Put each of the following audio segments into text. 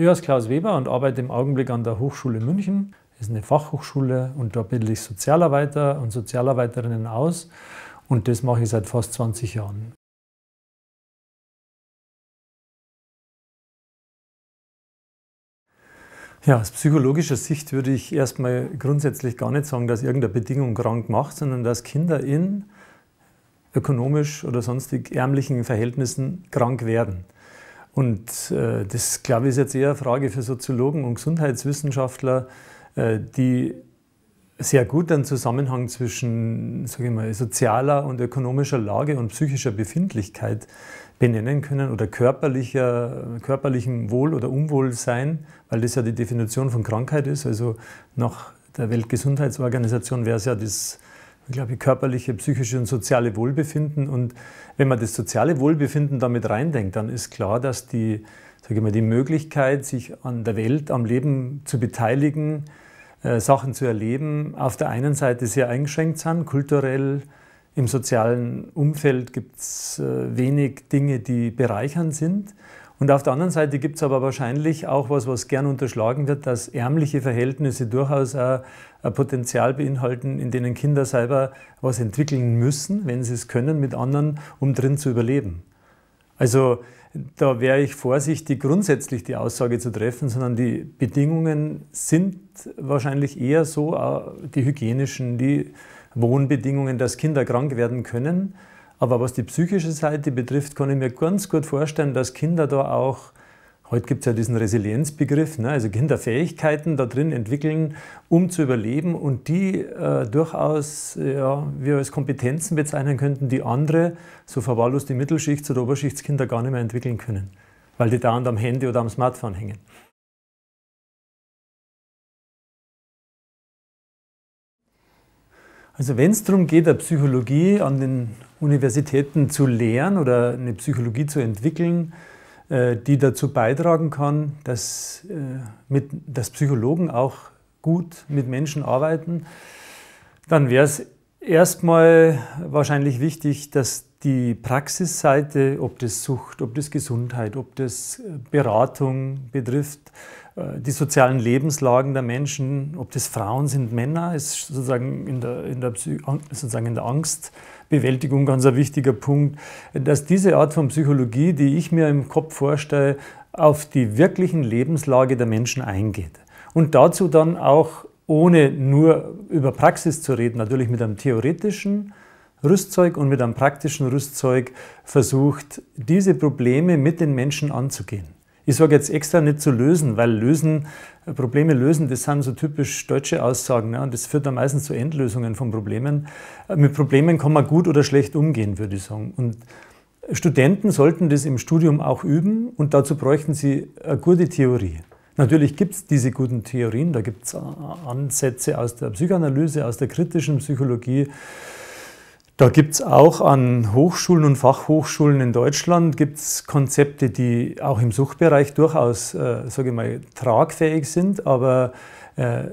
Ich heiße Klaus Weber und arbeite im Augenblick an der Hochschule München. Das ist eine Fachhochschule und da bilde ich Sozialarbeiter und Sozialarbeiterinnen aus. Und das mache ich seit fast 20 Jahren. Ja, aus psychologischer Sicht würde ich erstmal grundsätzlich gar nicht sagen, dass irgendeine Bedingung krank macht, sondern dass Kinder in ökonomisch oder sonstig ärmlichen Verhältnissen krank werden. Und äh, das, glaube ich, ist jetzt eher eine Frage für Soziologen und Gesundheitswissenschaftler, äh, die sehr gut einen Zusammenhang zwischen ich mal, sozialer und ökonomischer Lage und psychischer Befindlichkeit benennen können oder körperlicher, körperlichem Wohl oder Unwohlsein, weil das ja die Definition von Krankheit ist. Also nach der Weltgesundheitsorganisation wäre es ja das ich glaube, körperliche, psychische und soziale Wohlbefinden. Und wenn man das soziale Wohlbefinden damit reindenkt, dann ist klar, dass die, sage ich mal, die Möglichkeit, sich an der Welt, am Leben zu beteiligen, äh, Sachen zu erleben, auf der einen Seite sehr eingeschränkt sind, kulturell, im sozialen Umfeld gibt es äh, wenig Dinge, die bereichernd sind. Und auf der anderen Seite gibt es aber wahrscheinlich auch was, was gern unterschlagen wird, dass ärmliche Verhältnisse durchaus auch Potenzial beinhalten, in denen Kinder selber was entwickeln müssen, wenn sie es können, mit anderen, um drin zu überleben. Also da wäre ich vorsichtig, grundsätzlich die Aussage zu treffen, sondern die Bedingungen sind wahrscheinlich eher so, äh, die hygienischen, die Wohnbedingungen, dass Kinder krank werden können. Aber was die psychische Seite betrifft, kann ich mir ganz gut vorstellen, dass Kinder da auch Heute gibt es ja diesen Resilienzbegriff, ne? also Kinderfähigkeiten da drin entwickeln, um zu überleben und die äh, durchaus ja, wir als Kompetenzen bezeichnen könnten, die andere, so verwahrlost die Mittelschichts- oder Oberschichtskinder gar nicht mehr entwickeln können, weil die dauernd am Handy oder am Smartphone hängen. Also wenn es darum geht, eine Psychologie an den Universitäten zu lehren oder eine Psychologie zu entwickeln, äh, die dazu beitragen kann, dass, äh, mit, dass Psychologen auch gut mit Menschen arbeiten, dann wäre es erstmal wahrscheinlich wichtig, dass die Praxisseite, ob das Sucht, ob das Gesundheit, ob das äh, Beratung betrifft, die sozialen Lebenslagen der Menschen, ob das Frauen sind, Männer, ist sozusagen in der, in der, sozusagen in der Angst. Bewältigung ganz ein wichtiger Punkt, dass diese Art von Psychologie, die ich mir im Kopf vorstelle, auf die wirklichen Lebenslage der Menschen eingeht. Und dazu dann auch, ohne nur über Praxis zu reden, natürlich mit einem theoretischen Rüstzeug und mit einem praktischen Rüstzeug versucht, diese Probleme mit den Menschen anzugehen. Ich sage jetzt extra nicht zu lösen, weil lösen, äh, Probleme lösen, das sind so typisch deutsche Aussagen. Ne? Und das führt dann meistens zu Endlösungen von Problemen. Äh, mit Problemen kann man gut oder schlecht umgehen, würde ich sagen. Und Studenten sollten das im Studium auch üben und dazu bräuchten sie eine gute Theorie. Natürlich gibt es diese guten Theorien, da gibt es Ansätze aus der Psychoanalyse, aus der kritischen Psychologie, da gibt es auch an Hochschulen und Fachhochschulen in Deutschland gibt's Konzepte, die auch im Suchtbereich durchaus, äh, sage ich mal, tragfähig sind, aber äh,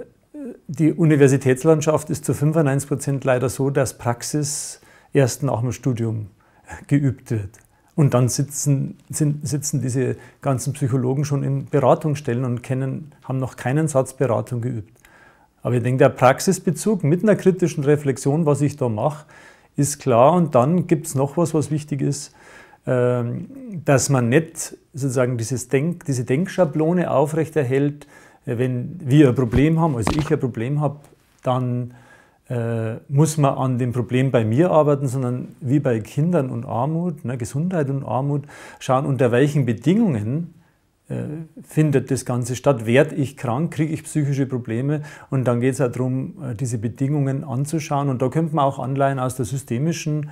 die Universitätslandschaft ist zu 95 Prozent leider so, dass Praxis erst nach dem Studium geübt wird. Und dann sitzen, sind, sitzen diese ganzen Psychologen schon in Beratungsstellen und kennen, haben noch keinen Satz Beratung geübt. Aber ich denke, der Praxisbezug mit einer kritischen Reflexion, was ich da mache, ist klar. Und dann gibt es noch was, was wichtig ist, ähm, dass man nicht sozusagen dieses Denk, diese Denkschablone aufrechterhält, wenn wir ein Problem haben, also ich ein Problem habe, dann äh, muss man an dem Problem bei mir arbeiten, sondern wie bei Kindern und Armut, ne, Gesundheit und Armut, schauen, unter welchen Bedingungen äh, findet das Ganze statt? Werde ich krank? Kriege ich psychische Probleme? Und dann geht es ja halt darum, äh, diese Bedingungen anzuschauen. Und da könnte man auch Anleihen aus der systemischen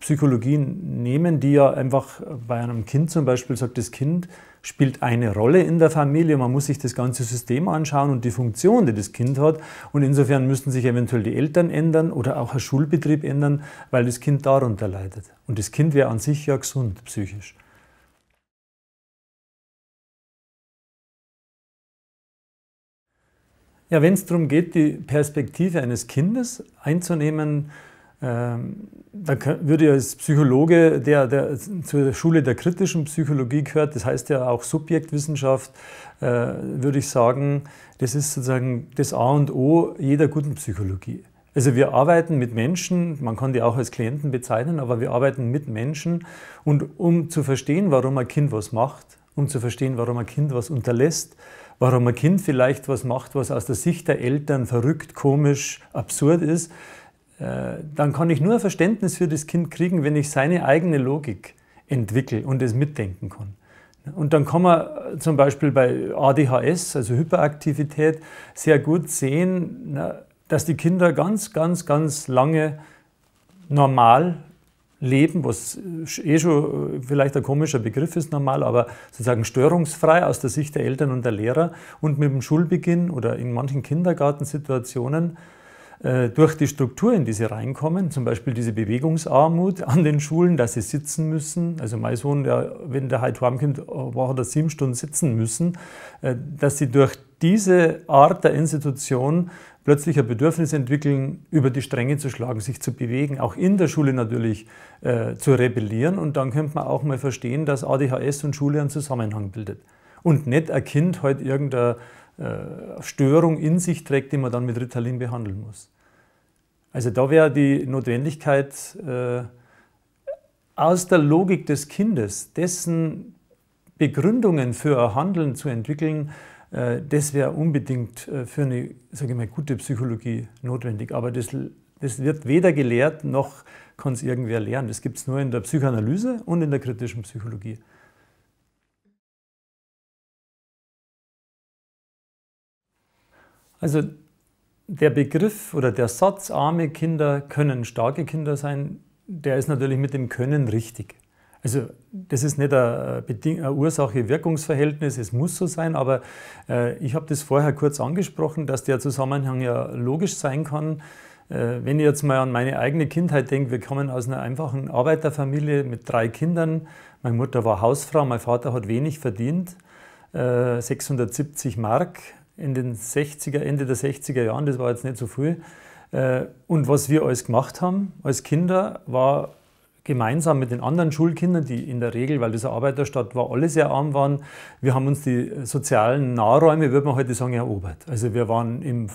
Psychologie nehmen, die ja einfach äh, bei einem Kind zum Beispiel sagt, das Kind spielt eine Rolle in der Familie. Man muss sich das ganze System anschauen und die Funktion, die das Kind hat. Und insofern müssten sich eventuell die Eltern ändern oder auch ein Schulbetrieb ändern, weil das Kind darunter leidet. Und das Kind wäre an sich ja gesund psychisch. Ja, wenn es darum geht, die Perspektive eines Kindes einzunehmen, ähm, dann würde ich als Psychologe, der, der, zur Schule der kritischen Psychologie gehört, das heißt ja auch Subjektwissenschaft, äh, würde ich sagen, das ist sozusagen das A und O jeder guten Psychologie. Also wir arbeiten mit Menschen, man kann die auch als Klienten bezeichnen, aber wir arbeiten mit Menschen und um zu verstehen, warum ein Kind was macht, um zu verstehen, warum ein Kind was unterlässt, warum ein Kind vielleicht was macht, was aus der Sicht der Eltern verrückt, komisch, absurd ist, äh, dann kann ich nur Verständnis für das Kind kriegen, wenn ich seine eigene Logik entwickle und es mitdenken kann. Und dann kann man äh, zum Beispiel bei ADHS, also Hyperaktivität, sehr gut sehen, dass die Kinder ganz, ganz, ganz lange normal leben, was eh schon äh, vielleicht ein komischer Begriff ist normal, aber sozusagen störungsfrei aus der Sicht der Eltern und der Lehrer und mit dem Schulbeginn oder in manchen Kindergartensituationen äh, durch die Struktur, in die sie reinkommen, zum Beispiel diese Bewegungsarmut an den Schulen, dass sie sitzen müssen. Also mein Sohn, der, wenn der heute heimkommt, äh, war oder sieben Stunden sitzen müssen, dass sie durch diese Art der Institution plötzlich ein Bedürfnis entwickeln, über die Stränge zu schlagen, sich zu bewegen, auch in der Schule natürlich äh, zu rebellieren. Und dann könnte man auch mal verstehen, dass ADHS und Schule einen Zusammenhang bildet. Und nicht ein Kind halt irgendeine äh, Störung in sich trägt, die man dann mit Ritalin behandeln muss. Also da wäre die Notwendigkeit, äh, aus der Logik des Kindes, dessen Begründungen für ein Handeln zu entwickeln, äh, das wäre unbedingt äh, für eine sage ich mal, gute Psychologie notwendig. Aber das, das wird weder gelehrt, noch kann es irgendwer lernen. Das gibt es nur in der Psychoanalyse und in der kritischen Psychologie. Also der Begriff oder der Satz, arme Kinder können starke Kinder sein, der ist natürlich mit dem Können richtig. Also das ist nicht ein, äh, Ursache-Wirkungsverhältnis, es muss so sein, aber äh, ich habe das vorher kurz angesprochen, dass der Zusammenhang ja logisch sein kann. Äh, wenn ich jetzt mal an meine eigene Kindheit denke, wir kommen aus einer einfachen Arbeiterfamilie mit drei Kindern. Meine Mutter war Hausfrau, mein Vater hat wenig verdient, äh, 670 Mark in den 60er, Ende der 60er Jahren, das war jetzt nicht so viel. Äh, und was wir alles gemacht haben als Kinder, war gemeinsam mit den anderen Schulkindern, die in der Regel, weil das eine Arbeiterstadt war, alle sehr arm waren, wir haben uns die sozialen Nahräume, würde man heute sagen, erobert. Also wir waren im,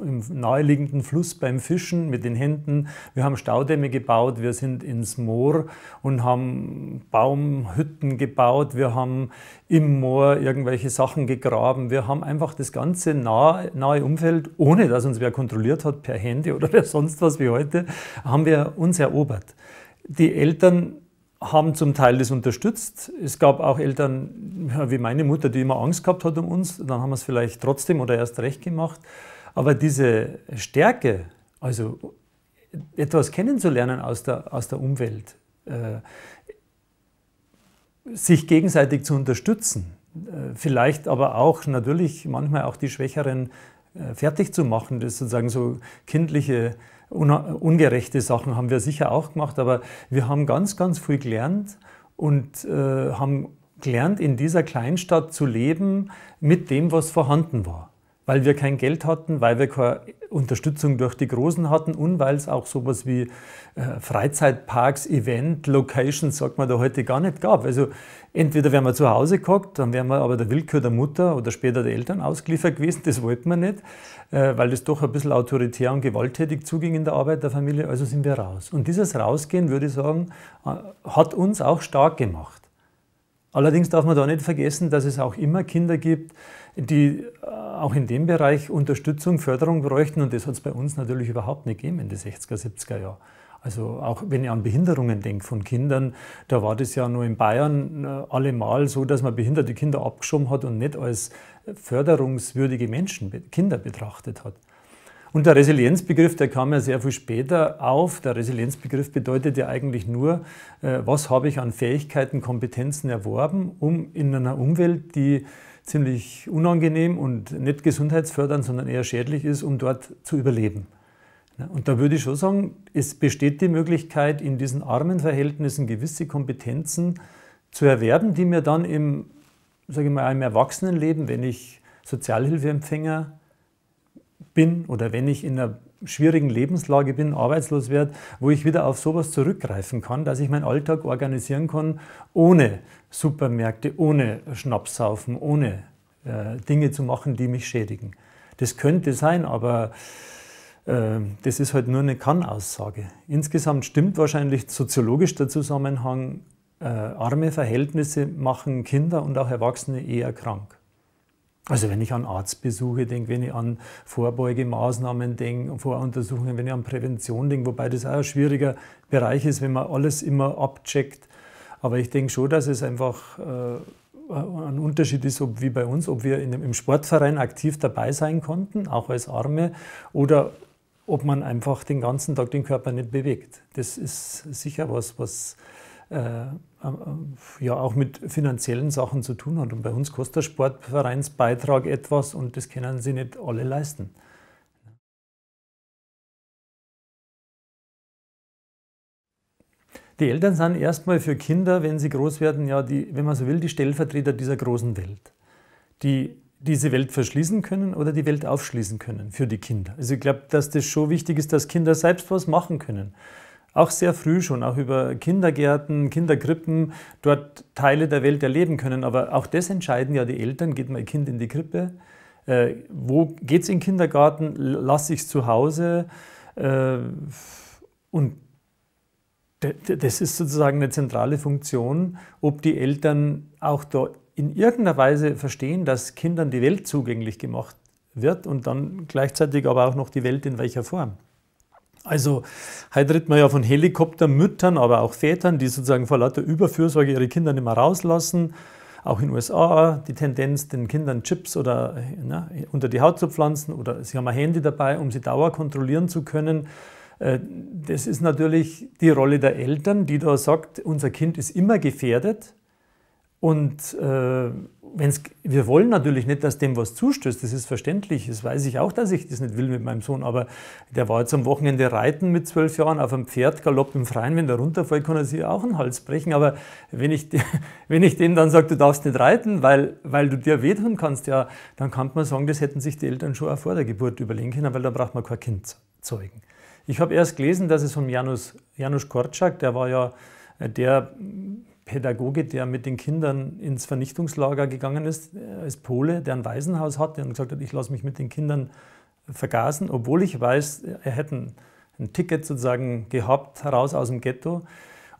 im naheliegenden Fluss beim Fischen mit den Händen, wir haben Staudämme gebaut, wir sind ins Moor und haben Baumhütten gebaut, wir haben im Moor irgendwelche Sachen gegraben, wir haben einfach das ganze nahe, nahe Umfeld, ohne dass uns wer kontrolliert hat, per Handy oder per sonst was wie heute, haben wir uns erobert. Die Eltern haben zum Teil das unterstützt. Es gab auch Eltern wie meine Mutter, die immer Angst gehabt hat um uns. Dann haben wir es vielleicht trotzdem oder erst recht gemacht. Aber diese Stärke, also etwas kennenzulernen aus der, aus der Umwelt, äh, sich gegenseitig zu unterstützen, äh, vielleicht aber auch natürlich manchmal auch die Schwächeren äh, fertig zu machen, das sozusagen so kindliche ungerechte Sachen haben wir sicher auch gemacht, aber wir haben ganz, ganz viel gelernt und äh, haben gelernt, in dieser Kleinstadt zu leben mit dem, was vorhanden war weil wir kein Geld hatten, weil wir keine Unterstützung durch die Großen hatten und weil es auch sowas wie äh, Freizeitparks, Event, Locations, sagt man da heute gar nicht gab. Also entweder wären wir zu Hause gehockt, dann wären wir aber der Willkür der Mutter oder später der Eltern ausgeliefert gewesen, das wollten wir nicht, äh, weil das doch ein bisschen autoritär und gewalttätig zuging in der Arbeit der Familie, also sind wir raus. Und dieses Rausgehen, würde ich sagen, äh, hat uns auch stark gemacht. Allerdings darf man da nicht vergessen, dass es auch immer Kinder gibt, die äh, auch in dem Bereich Unterstützung, Förderung bräuchten. Und das hat es bei uns natürlich überhaupt nicht gegeben in den 60er, 70er Jahren. Also auch wenn ich an Behinderungen denke von Kindern, da war das ja nur in Bayern äh, allemal so, dass man behinderte Kinder abgeschoben hat und nicht als förderungswürdige Menschen, Kinder betrachtet hat. Und der Resilienzbegriff, der kam ja sehr viel später auf. Der Resilienzbegriff bedeutet ja eigentlich nur, äh, was habe ich an Fähigkeiten, Kompetenzen erworben, um in einer Umwelt, die ziemlich unangenehm und nicht gesundheitsfördernd, sondern eher schädlich ist, um dort zu überleben. Und da würde ich schon sagen, es besteht die Möglichkeit, in diesen armen Verhältnissen gewisse Kompetenzen zu erwerben, die mir dann im, sage ich mal, im Erwachsenenleben, wenn ich Sozialhilfeempfänger bin oder wenn ich in einer schwierigen Lebenslage bin, arbeitslos werde, wo ich wieder auf sowas zurückgreifen kann, dass ich meinen Alltag organisieren kann, ohne Supermärkte, ohne Schnapssaufen, ohne äh, Dinge zu machen, die mich schädigen. Das könnte sein, aber äh, das ist halt nur eine Kann-Aussage. Insgesamt stimmt wahrscheinlich soziologisch der Zusammenhang, äh, arme Verhältnisse machen Kinder und auch Erwachsene eher krank. Also wenn ich an Arztbesuche denke, wenn ich an Vorbeugemaßnahmen denke, Voruntersuchungen, wenn ich an Prävention denke, wobei das auch ein schwieriger Bereich ist, wenn man alles immer abcheckt. Aber ich denke schon, dass es einfach äh, ein Unterschied ist, ob wie bei uns, ob wir in, im Sportverein aktiv dabei sein konnten, auch als Arme, oder ob man einfach den ganzen Tag den Körper nicht bewegt. Das ist sicher was, was äh, ja auch mit finanziellen Sachen zu tun hat. Und bei uns kostet der Sportvereinsbeitrag etwas und das können sie nicht alle leisten. Die Eltern sind erstmal für Kinder, wenn sie groß werden, ja, die, wenn man so will, die Stellvertreter dieser großen Welt, die diese Welt verschließen können oder die Welt aufschließen können für die Kinder. Also ich glaube, dass das schon wichtig ist, dass Kinder selbst was machen können auch sehr früh schon, auch über Kindergärten, Kinderkrippen, dort Teile der Welt erleben können. Aber auch das entscheiden ja die Eltern, geht mein Kind in die Krippe, äh, wo geht es in den Kindergarten, lasse ich es zu Hause. Äh, und das ist sozusagen eine zentrale Funktion, ob die Eltern auch da in irgendeiner Weise verstehen, dass Kindern die Welt zugänglich gemacht wird und dann gleichzeitig aber auch noch die Welt in welcher Form. Also heute redet man ja von Helikoptermüttern, aber auch Vätern, die sozusagen vor lauter Überfürsorge ihre Kinder nicht mehr rauslassen. Auch in den USA die Tendenz, den Kindern Chips oder na, unter die Haut zu pflanzen oder sie haben ein Handy dabei, um sie Dauer kontrollieren zu können. Äh, das ist natürlich die Rolle der Eltern, die da sagt, unser Kind ist immer gefährdet. Und äh, wenn's, wir wollen natürlich nicht, dass dem was zustößt, das ist verständlich. Das weiß ich auch, dass ich das nicht will mit meinem Sohn, aber der war jetzt am Wochenende reiten mit zwölf Jahren auf einem Pferd, galopp im Freien. Wenn der runterfällt, kann er sich auch einen Hals brechen. Aber wenn ich, wenn ich dem dann sage, du darfst nicht reiten, weil, weil du dir wehtun kannst, ja, dann kann man sagen, das hätten sich die Eltern schon auch vor der Geburt überlegen können, weil da braucht man kein Kind zeugen. Ich habe erst gelesen, dass es von Janusz, Janusz Korczak, der war ja äh, der Pädagoge, der mit den Kindern ins Vernichtungslager gegangen ist, äh, als Pole, der ein Waisenhaus hatte und gesagt hat, ich lasse mich mit den Kindern vergasen, obwohl ich weiß, er hätte ein, ein Ticket sozusagen gehabt, heraus aus dem Ghetto.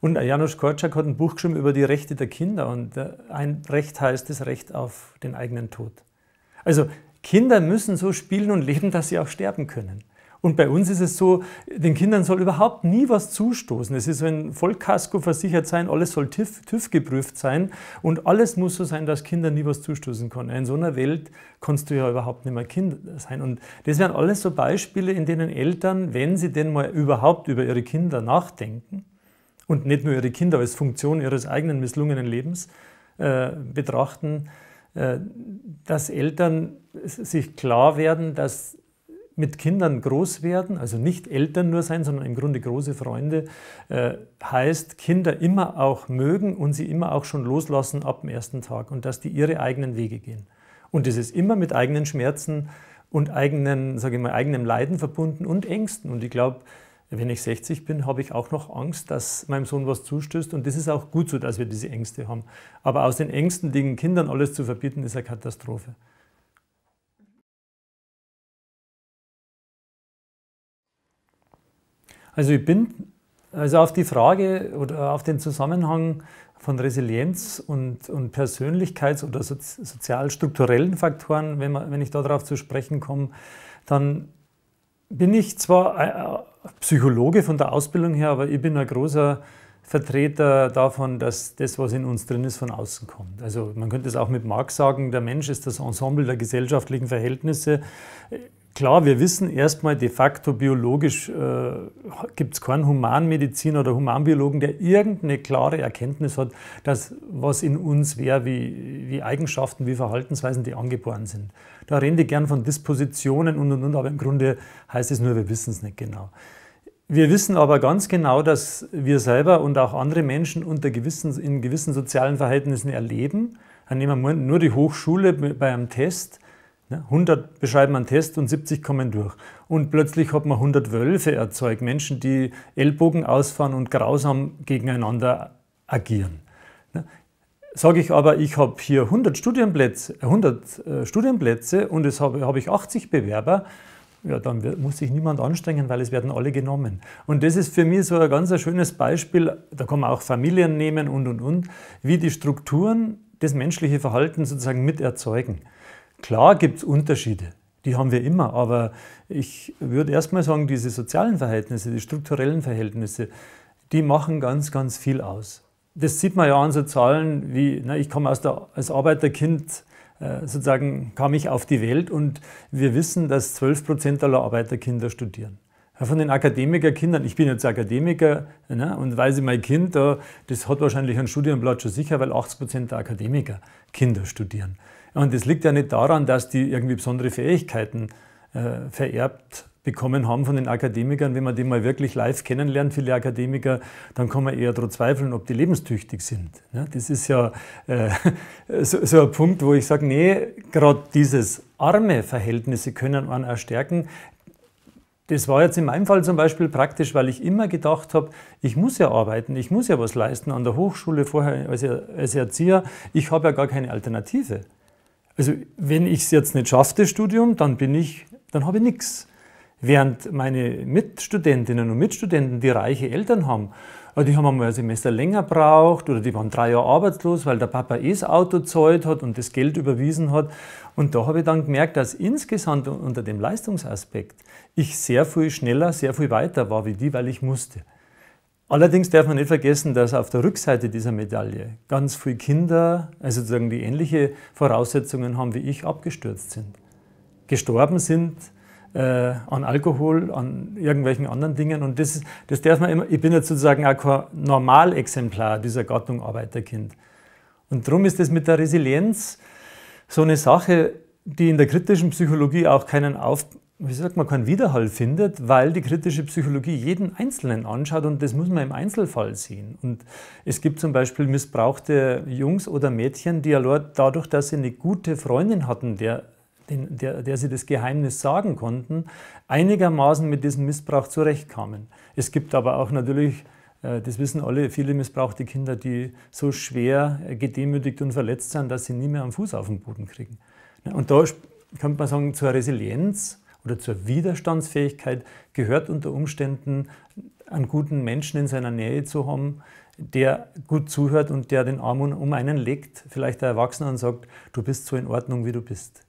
Und Janusz Korczak hat ein Buch geschrieben über die Rechte der Kinder und äh, ein Recht heißt das Recht auf den eigenen Tod. Also Kinder müssen so spielen und leben, dass sie auch sterben können. Und bei uns ist es so, den Kindern soll überhaupt nie was zustoßen. Es ist so ein Vollkasko versichert sein, alles soll TÜV, TÜV geprüft sein und alles muss so sein, dass Kinder nie was zustoßen können. In so einer Welt kannst du ja überhaupt nicht mehr Kind sein. Und das wären alles so Beispiele, in denen Eltern, wenn sie denn mal überhaupt über ihre Kinder nachdenken und nicht nur ihre Kinder als Funktion ihres eigenen misslungenen Lebens äh, betrachten, äh, dass Eltern sich klar werden, dass mit Kindern groß werden, also nicht Eltern nur sein, sondern im Grunde große Freunde, äh, heißt Kinder immer auch mögen und sie immer auch schon loslassen ab dem ersten Tag und dass die ihre eigenen Wege gehen. Und es ist immer mit eigenen Schmerzen und eigenen, sage ich mal, eigenem Leiden verbunden und Ängsten. Und ich glaube, wenn ich 60 bin, habe ich auch noch Angst, dass meinem Sohn was zustößt. Und das ist auch gut so, dass wir diese Ängste haben. Aber aus den Ängsten, den Kindern alles zu verbieten, ist eine Katastrophe. Also ich bin, also auf die Frage oder auf den Zusammenhang von Resilienz und, und Persönlichkeits- oder so, sozial-strukturellen Faktoren, wenn, man, wenn ich darauf zu sprechen komme, dann bin ich zwar äh, äh, Psychologe von der Ausbildung her, aber ich bin ein großer Vertreter davon, dass das, was in uns drin ist, von außen kommt. Also man könnte es auch mit Marx sagen, der Mensch ist das Ensemble der gesellschaftlichen Verhältnisse. Klar, wir wissen erstmal de facto biologisch, äh, gibt es keinen Humanmediziner oder Humanbiologen, der irgendeine klare Erkenntnis hat, dass was in uns wäre, wie, wie Eigenschaften, wie Verhaltensweisen, die angeboren sind. Da reden die gern von Dispositionen und und und, aber im Grunde heißt es nur, wir wissen es nicht genau. Wir wissen aber ganz genau, dass wir selber und auch andere Menschen unter gewissen, in gewissen sozialen Verhältnissen erleben. nehmen wir nur die Hochschule bei einem Test 100 ne? beschreiben einen Test und 70 kommen durch. Und plötzlich hat man 100 Wölfe erzeugt, Menschen, die Ellbogen ausfahren und grausam gegeneinander agieren. Ne? Sage ich aber, ich habe hier 100 Studienplätze, 100 äh, äh, Studienplätze und es habe, habe ich 80 Bewerber, ja, dann muss sich niemand anstrengen, weil es werden alle genommen. Und das ist für mich so ein ganz schönes Beispiel, da kann man auch Familien nehmen und, und, und, wie die Strukturen das menschliche Verhalten sozusagen mit erzeugen. Klar gibt es Unterschiede, die haben wir immer, aber ich würde erstmal sagen, diese sozialen Verhältnisse, die strukturellen Verhältnisse, die machen ganz, ganz viel aus. Das sieht man ja an so Zahlen wie, na, ich komme aus der, als Arbeiterkind äh, sozusagen kam ich auf die Welt und wir wissen, dass 12 Prozent aller Arbeiterkinder studieren. Von den Akademikerkindern, ich bin jetzt Akademiker ne, und weiß ich, mein Kind, das hat wahrscheinlich ein Studienblatt schon sicher, weil 80 Prozent der Akademiker Kinder studieren. Und das liegt ja nicht daran, dass die irgendwie besondere Fähigkeiten äh, vererbt bekommen haben von den Akademikern. Wenn man die mal wirklich live kennenlernt, viele Akademiker, dann kann man eher daran zweifeln, ob die lebenstüchtig sind. Ja, ne? das ist ja äh, so, so, ein Punkt, wo ich sage, nee, gerade dieses arme Verhältnisse können man erstärken. Das war jetzt in meinem Fall zum Beispiel praktisch, weil ich immer gedacht habe, ich muss ja arbeiten, ich muss ja was leisten an der Hochschule, vorher als Erzieher. Ich habe ja gar keine Alternative. Also wenn ich es jetzt nicht schaffe, das Studium, dann bin ich, dann habe ich nichts. Während meine Mitstudentinnen und Mitstudenten, die reiche Eltern haben, die haben einmal ein Semester länger braucht oder die waren drei Jahre arbeitslos, weil der Papa eh das Auto zahlt hat und das Geld überwiesen hat. Und da habe ich dann gemerkt, dass insgesamt unter dem Leistungsaspekt ich sehr viel schneller, sehr viel weiter war wie die, weil ich musste. Allerdings darf man nicht vergessen, dass auf der Rückseite dieser Medaille ganz viele Kinder, also sozusagen die ähnliche Voraussetzungen haben wie ich, abgestürzt sind. Gestorben sind äh, an Alkohol, an irgendwelchen anderen Dingen. Und das, das darf man immer, ich bin jetzt sozusagen auch kein Normalexemplar dieser Gattung Arbeiterkind. Und darum ist das mit der Resilienz so eine Sache, die in der kritischen Psychologie auch keinen Aufbau wie sagt man, keinen Widerhall findet, weil die kritische Psychologie jeden Einzelnen anschaut und das muss man im Einzelfall sehen. Und es gibt zum Beispiel missbrauchte Jungs oder Mädchen, die ja dadurch, dass sie eine gute Freundin hatten, der, der, der sie das Geheimnis sagen konnten, einigermaßen mit diesem Missbrauch zurechtkamen. Es gibt aber auch natürlich äh, das wissen alle, viele missbrauchte Kinder, die so schwer äh, gedemütigt und verletzt sind, dass sie nie mehr am Fuß auf den Boden kriegen. Ne, und da könnte man sagen, zur Resilienz oder zur Widerstandsfähigkeit gehört unter Umständen, einen guten Menschen in seiner Nähe zu haben, der gut zuhört und der den Arm um einen legt, vielleicht der Erwachsene und sagt, du bist so in Ordnung, wie du bist.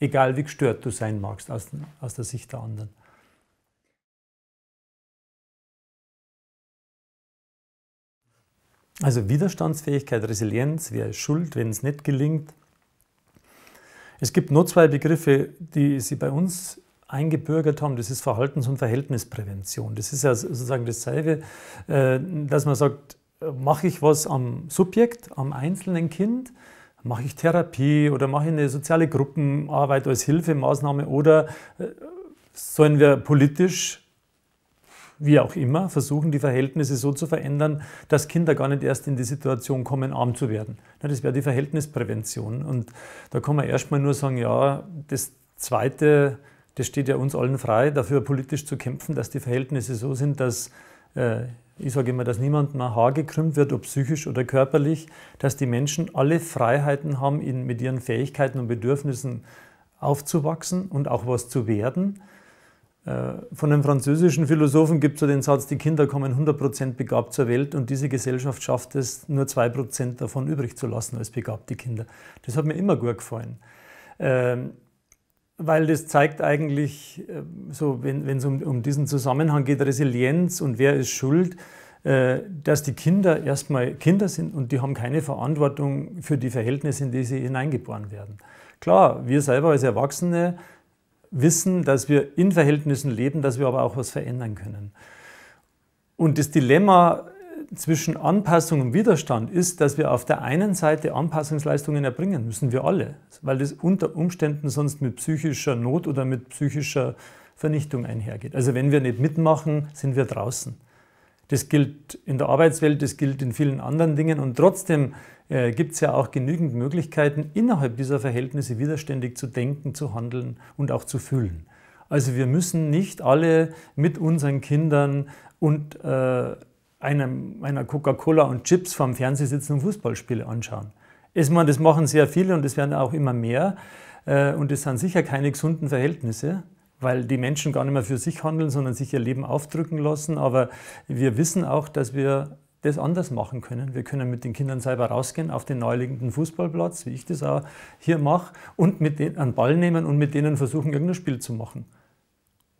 Egal wie gestört du sein magst aus, aus der Sicht der anderen. Also Widerstandsfähigkeit, Resilienz, wer ist schuld, wenn es nicht gelingt, es gibt nur zwei Begriffe, die Sie bei uns eingebürgert haben, das ist Verhaltens- und Verhältnisprävention. Das ist ja sozusagen dasselbe, äh, dass man sagt, mache ich was am Subjekt, am einzelnen Kind, mache ich Therapie oder mache ich eine soziale Gruppenarbeit als Hilfemaßnahme oder äh, sollen wir politisch wie auch immer, versuchen, die Verhältnisse so zu verändern, dass Kinder gar nicht erst in die Situation kommen, arm zu werden. Das wäre die Verhältnisprävention. Und da kann man erstmal nur sagen, ja, das Zweite, das steht ja uns allen frei, dafür politisch zu kämpfen, dass die Verhältnisse so sind, dass äh, ich sage immer, dass niemand mehr Haar gekrümmt wird, ob psychisch oder körperlich, dass die Menschen alle Freiheiten haben, mit ihren Fähigkeiten und Bedürfnissen aufzuwachsen und auch was zu werden. Äh, von einem französischen Philosophen gibt es so den Satz, die Kinder kommen 100% begabt zur Welt und diese Gesellschaft schafft es, nur 2% davon übrig zu lassen als begabte Kinder. Das hat mir immer gut gefallen. Ähm, weil das zeigt eigentlich, äh, so, wenn es um, um, diesen Zusammenhang geht, Resilienz und wer ist schuld, äh, dass die Kinder erstmal Kinder sind und die haben keine Verantwortung für die Verhältnisse, in die sie hineingeboren werden. Klar, wir selber als Erwachsene wissen, dass wir in Verhältnissen leben, dass wir aber auch was verändern können. Und das Dilemma äh, zwischen Anpassung und Widerstand ist, dass wir auf der einen Seite Anpassungsleistungen erbringen, müssen wir alle, weil das unter Umständen sonst mit psychischer Not oder mit psychischer Vernichtung einhergeht. Also wenn wir nicht mitmachen, sind wir draußen. Das gilt in der Arbeitswelt, das gilt in vielen anderen Dingen und trotzdem äh, gibt es ja auch genügend Möglichkeiten, innerhalb dieser Verhältnisse widerständig zu denken, zu handeln und auch zu fühlen. Also wir müssen nicht alle mit unseren Kindern und äh, einem, einer Coca-Cola und Chips vom Fernseher sitzen und Fußballspiele anschauen. Ich meine, das machen sehr viele und es werden auch immer mehr. Äh, und es sind sicher keine gesunden Verhältnisse weil die Menschen gar nicht mehr für sich handeln, sondern sich ihr Leben aufdrücken lassen. Aber wir wissen auch, dass wir das anders machen können. Wir können mit den Kindern selber rausgehen auf den naheliegenden Fußballplatz, wie ich das auch hier mache, und mit denen einen Ball nehmen und mit denen versuchen, irgendein Spiel zu machen.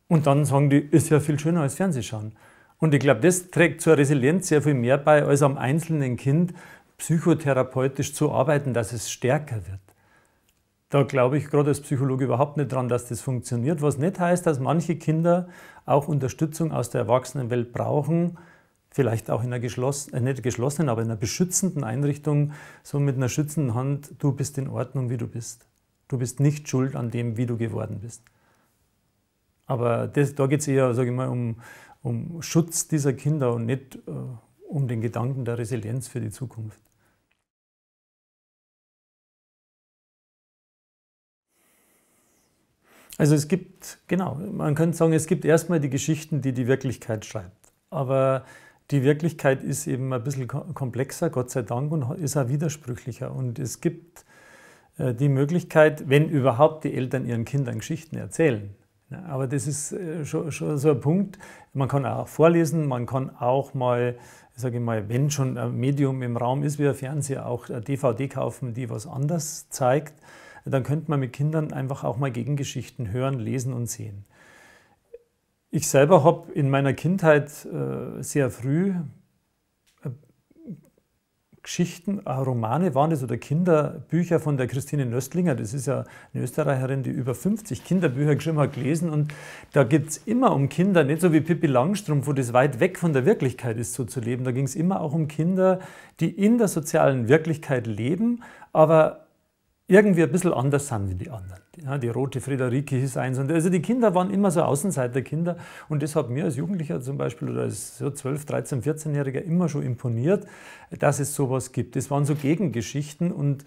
Und dann sagen die, ist ja viel schöner als Fernsehschauen. Und ich glaube, das trägt zur Resilienz sehr viel mehr bei, als am einzelnen Kind psychotherapeutisch zu arbeiten, dass es stärker wird. Da glaube ich gerade als Psychologe überhaupt nicht dran, dass das funktioniert. Was nicht heißt, dass manche Kinder auch Unterstützung aus der Erwachsenenwelt brauchen, vielleicht auch in einer geschlossenen, äh, nicht geschlossenen, aber in einer beschützenden Einrichtung, so mit einer schützenden Hand, du bist in Ordnung, wie du bist. Du bist nicht schuld an dem, wie du geworden bist. Aber das, da geht es eher, sage ich mal, um, um Schutz dieser Kinder und nicht äh, um den Gedanken der Resilienz für die Zukunft. Also es gibt, genau, man könnte sagen, es gibt erstmal die Geschichten, die die Wirklichkeit schreibt. Aber die Wirklichkeit ist eben ein bisschen komplexer, Gott sei Dank, und ist auch widersprüchlicher. Und es gibt äh, die Möglichkeit, wenn überhaupt die Eltern ihren Kindern Geschichten erzählen. Aber das ist schon, äh, schon so ein Punkt. Man kann auch vorlesen, man kann auch mal, sage ich mal, wenn schon ein Medium im Raum ist wie ein Fernseher, auch eine DVD kaufen, die was anders zeigt. Dann könnte man mit Kindern einfach auch mal Gegengeschichten hören, lesen und sehen. Ich selber habe in meiner Kindheit äh, sehr früh äh, Geschichten, äh, Romane waren es oder Kinderbücher von der Christine Nöstlinger. Das ist ja eine Österreicherin, die über 50 Kinderbücher schon mal gelesen und da geht es immer um Kinder, nicht so wie Pippi Langstrumpf, wo das weit weg von der Wirklichkeit ist, so zu leben. Da ging es immer auch um Kinder, die in der sozialen Wirklichkeit leben, aber irgendwie ein bisschen anders sind wie die anderen. Ja, die rote Friederike hieß eins. Und also die Kinder waren immer so Außenseiterkinder. Und das hat mir als Jugendlicher zum Beispiel oder als so 12, 13, 14-Jähriger immer schon imponiert, dass es sowas gibt. Das waren so Gegengeschichten. Und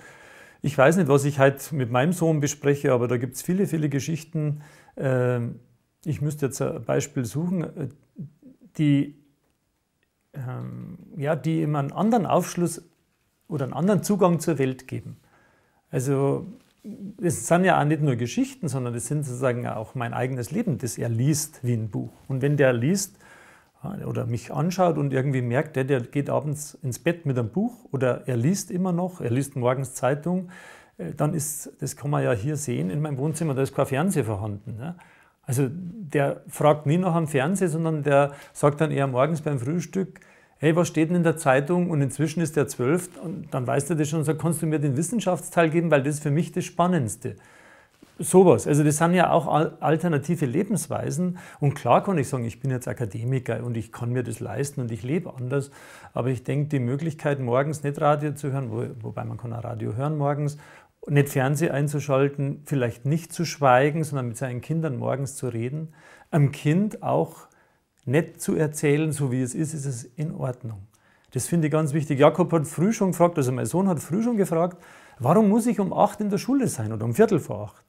ich weiß nicht, was ich halt mit meinem Sohn bespreche, aber da gibt es viele, viele Geschichten. Ähm, ich müsste jetzt ein Beispiel suchen, äh, die, ähm, ja, die ihm einen anderen Aufschluss oder einen anderen Zugang zur Welt geben. Also es sind ja auch nicht nur Geschichten, sondern das sind sozusagen auch mein eigenes Leben, das er liest wie ein Buch. Und wenn der liest ah, oder mich anschaut und irgendwie merkt, der, der geht abends ins Bett mit einem Buch oder er liest immer noch, er liest morgens Zeitung, äh, dann ist, das kann man ja hier sehen, in meinem Wohnzimmer, da ist kein Fernseher vorhanden. Ne? Also der fragt nie nach am Fernseher, sondern der sagt dann eher morgens beim Frühstück, hey, was steht denn in der Zeitung und inzwischen ist der 12. Und dann weißt du das schon und sagst, kannst du mir den Wissenschaftsteil geben, weil das ist für mich das Spannendste. Sowas. Also das sind ja auch alternative Lebensweisen. Und klar kann ich sagen, ich bin jetzt Akademiker und ich kann mir das leisten und ich lebe anders. Aber ich denke, die Möglichkeit, morgens nicht Radio zu hören, wo, wobei man kann auch Radio hören morgens, nicht Fernsehen einzuschalten, vielleicht nicht zu schweigen, sondern mit seinen Kindern morgens zu reden, am Kind auch nicht zu erzählen, so wie es ist, ist es in Ordnung. Das finde ich ganz wichtig. Jakob hat früh schon gefragt, also mein Sohn hat früh schon gefragt, warum muss ich um acht in der Schule sein oder um Viertel vor acht?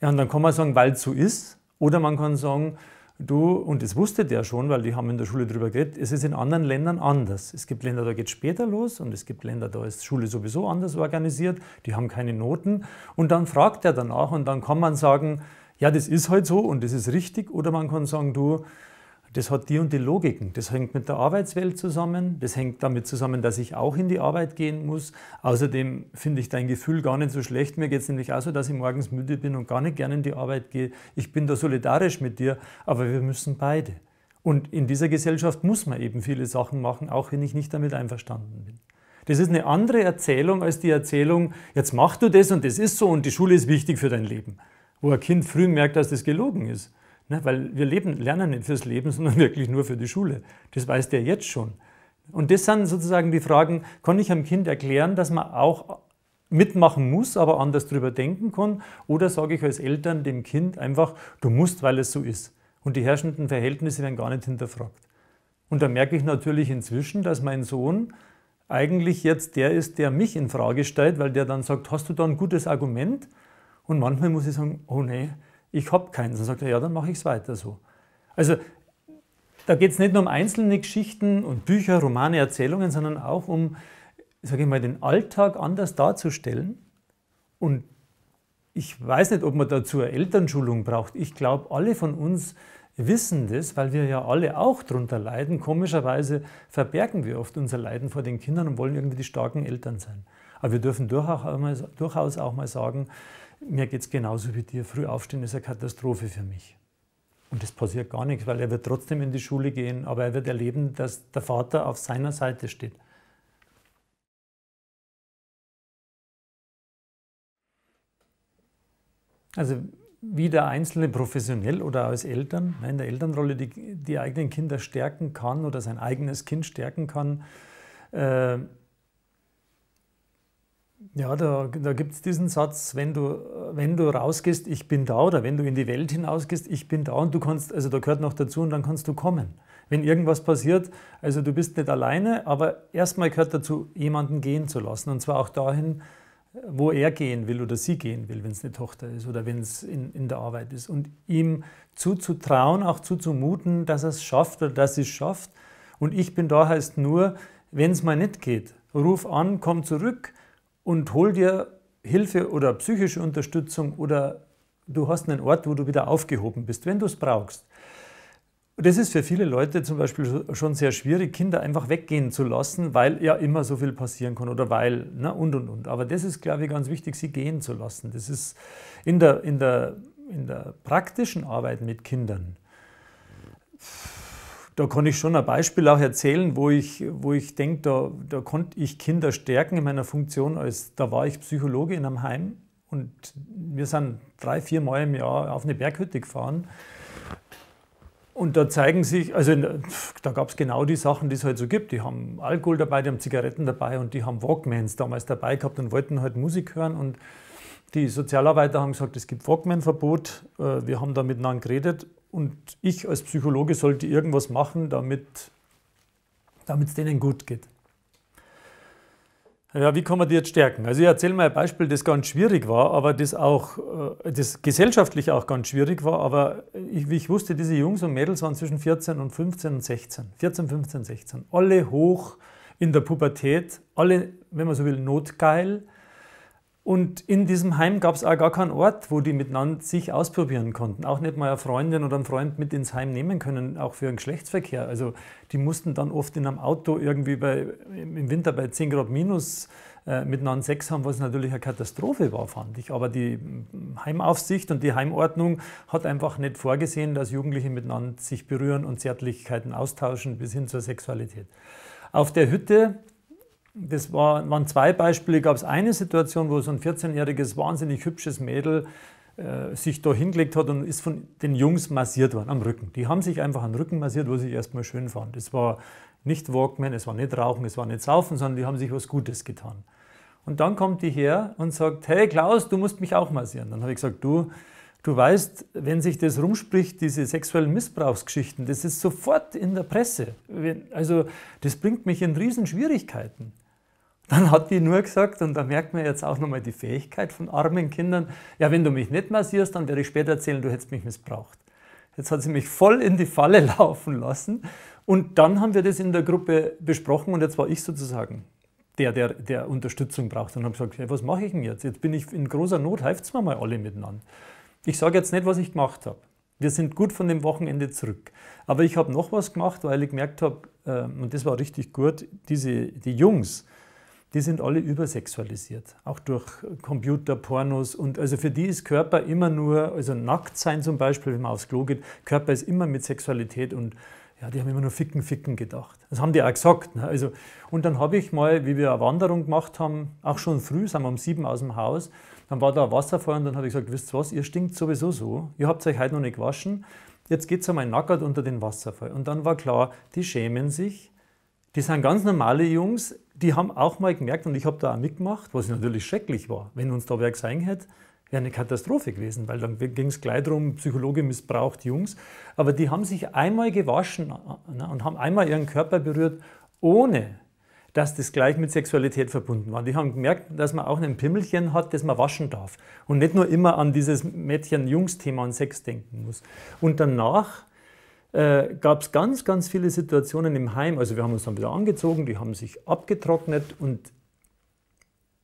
Ja, und dann kann man sagen, weil es so ist. Oder man kann sagen, du, und das wusste der schon, weil die haben in der Schule drüber geredet, es ist in anderen Ländern anders. Es gibt Länder, da geht es später los und es gibt Länder, da ist Schule sowieso anders organisiert, die haben keine Noten. Und dann fragt er danach und dann kann man sagen, ja, das ist halt so und das ist richtig. Oder man kann sagen, du, das hat die und die Logiken. Das hängt mit der Arbeitswelt zusammen. Das hängt damit zusammen, dass ich auch in die Arbeit gehen muss. Außerdem finde ich dein Gefühl gar nicht so schlecht. Mir geht es nämlich auch so, dass ich morgens müde bin und gar nicht gerne in die Arbeit gehe. Ich bin da solidarisch mit dir, aber wir müssen beide. Und in dieser Gesellschaft muss man eben viele Sachen machen, auch wenn ich nicht damit einverstanden bin. Das ist eine andere Erzählung als die Erzählung, jetzt mach du das und das ist so und die Schule ist wichtig für dein Leben. Wo ein Kind früh merkt, dass das gelogen ist. Ne, weil wir leben, lernen nicht fürs Leben, sondern wirklich nur für die Schule. Das weiß der jetzt schon. Und das sind sozusagen die Fragen, kann ich einem Kind erklären, dass man auch mitmachen muss, aber anders drüber denken kann? Oder sage ich als Eltern dem Kind einfach, du musst, weil es so ist. Und die herrschenden Verhältnisse werden gar nicht hinterfragt. Und da merke ich natürlich inzwischen, dass mein Sohn eigentlich jetzt der ist, der mich in Frage stellt, weil der dann sagt, hast du da ein gutes Argument? Und manchmal muss ich sagen, oh nee, ich habe keins. Dann sagt er, ja, dann mache ich es weiter so. Also da geht es nicht nur um einzelne Geschichten und Bücher, Romane, Erzählungen, sondern auch um, sage ich mal, den Alltag anders darzustellen. Und ich weiß nicht, ob man dazu eine Elternschulung braucht. Ich glaube, alle von uns wissen das, weil wir ja alle auch darunter leiden. Komischerweise verbergen wir oft unser Leiden vor den Kindern und wollen irgendwie die starken Eltern sein. Aber wir dürfen durchaus auch mal sagen, mir geht es genauso wie dir. Früh aufstehen ist eine Katastrophe für mich. Und es passiert gar nichts, weil er wird trotzdem in die Schule gehen, aber er wird erleben, dass der Vater auf seiner Seite steht. Also wie der Einzelne professionell oder als Eltern, ne, in der Elternrolle die, die eigenen Kinder stärken kann oder sein eigenes Kind stärken kann, äh, ja, da, da gibt es diesen Satz, wenn du, wenn du rausgehst, ich bin da, oder wenn du in die Welt hinausgehst, ich bin da und du kannst, also da gehört noch dazu und dann kannst du kommen. Wenn irgendwas passiert, also du bist nicht alleine, aber erstmal gehört dazu, jemanden gehen zu lassen und zwar auch dahin, wo er gehen will oder sie gehen will, wenn es eine Tochter ist oder wenn es in, in der Arbeit ist. Und ihm zuzutrauen, auch zuzumuten, dass er es schafft oder dass sie es schafft. Und ich bin da heißt nur, wenn es mal nicht geht, ruf an, komm zurück und hol dir Hilfe oder psychische Unterstützung oder du hast einen Ort, wo du wieder aufgehoben bist, wenn du es brauchst. Das ist für viele Leute zum Beispiel schon sehr schwierig, Kinder einfach weggehen zu lassen, weil ja immer so viel passieren kann oder weil, na ne, und und und. Aber das ist, glaube ich, ganz wichtig, sie gehen zu lassen. Das ist in der, in der, in der praktischen Arbeit mit Kindern da kann ich schon ein Beispiel auch erzählen, wo ich, wo ich denke, da, da konnte ich Kinder stärken in meiner Funktion als, da war ich Psychologe in einem Heim und wir sind drei, vier Mal im Jahr auf eine Berghütte gefahren. Und da zeigen sich, also da gab es genau die Sachen, die es halt so gibt. Die haben Alkohol dabei, die haben Zigaretten dabei und die haben Walkmans damals dabei gehabt und wollten halt Musik hören. Und die Sozialarbeiter haben gesagt, es gibt Walkman-Verbot. Äh, wir haben da miteinander geredet und ich als Psychologe sollte irgendwas machen, damit es denen gut geht. Ja, wie kann man die jetzt stärken? Also ich erzähle mal ein Beispiel, das ganz schwierig war, aber das auch, äh, das gesellschaftlich auch ganz schwierig war, aber ich, ich wusste, diese Jungs und Mädels waren zwischen 14 und 15 und 16, 14, 15, 16, alle hoch in der Pubertät, alle, wenn man so will, notgeil, und in diesem Heim gab es auch gar keinen Ort, wo die miteinander sich ausprobieren konnten. Auch nicht mal eine Freundin oder einen Freund mit ins Heim nehmen können, auch für einen Geschlechtsverkehr. Also die mussten dann oft in einem Auto irgendwie bei, im Winter bei 10 Grad minus äh, miteinander Sex haben, was natürlich eine Katastrophe war, fand ich. Aber die Heimaufsicht und die Heimordnung hat einfach nicht vorgesehen, dass Jugendliche miteinander sich berühren und Zärtlichkeiten austauschen bis hin zur Sexualität. Auf der Hütte das war, waren zwei Beispiele. Gab es eine Situation, wo so ein 14-jähriges, wahnsinnig hübsches Mädel äh, sich da hingelegt hat und ist von den Jungs massiert worden am Rücken. Die haben sich einfach am Rücken massiert, was ich erstmal schön fand. Es war nicht Walkman, es war nicht Rauchen, es war nicht Saufen, sondern die haben sich was Gutes getan. Und dann kommt die her und sagt, hey Klaus, du musst mich auch massieren. Dann habe ich gesagt, du, du weißt, wenn sich das rumspricht, diese sexuellen Missbrauchsgeschichten, das ist sofort in der Presse. Also das bringt mich in Riesenschwierigkeiten dann hat die nur gesagt, und da merkt man jetzt auch nochmal die Fähigkeit von armen Kindern, ja, wenn du mich nicht massierst, dann werde ich später erzählen, du hättest mich missbraucht. Jetzt hat sie mich voll in die Falle laufen lassen. Und dann haben wir das in der Gruppe besprochen und jetzt war ich sozusagen der, der, der Unterstützung braucht. Und habe gesagt, hey, was mache ich denn jetzt? Jetzt bin ich in großer Not, helft mir mal alle miteinander. Ich sage jetzt nicht, was ich gemacht habe. Wir sind gut von dem Wochenende zurück. Aber ich habe noch was gemacht, weil ich gemerkt habe, äh, und das war richtig gut, diese, die Jungs, die sind alle übersexualisiert, auch durch Computer, Pornos und also für die ist Körper immer nur, also nackt sein zum Beispiel, wenn man aufs Klo geht, Körper ist immer mit Sexualität und ja, die haben immer nur Ficken, Ficken gedacht. Das haben die auch gesagt. Ne? Also, und dann habe ich mal, wie wir eine Wanderung gemacht haben, auch schon früh, sind wir um sieben aus dem Haus, dann war da ein Wasserfall und dann habe ich gesagt, wisst ihr was, ihr stinkt sowieso so, ihr habt euch heute noch nicht gewaschen, jetzt geht geht's einmal nackert unter den Wasserfall. Und dann war klar, die schämen sich, die sind ganz normale Jungs, die haben auch mal gemerkt, und ich habe da auch mitgemacht, was natürlich schrecklich war, wenn uns da wer gesehen hätte, wäre eine Katastrophe gewesen, weil dann ging es gleich darum, Psychologe missbraucht Jungs. Aber die haben sich einmal gewaschen äh, äh, ne, und haben einmal ihren Körper berührt, ohne dass das gleich mit Sexualität verbunden war. Die haben gemerkt, dass man auch ein Pimmelchen hat, das man waschen darf. Und nicht nur immer an dieses Mädchen-Jungs-Thema und Sex denken muss. Und danach äh, gab es ganz, ganz viele Situationen im Heim. Also wir haben uns dann wieder angezogen, die haben sich abgetrocknet und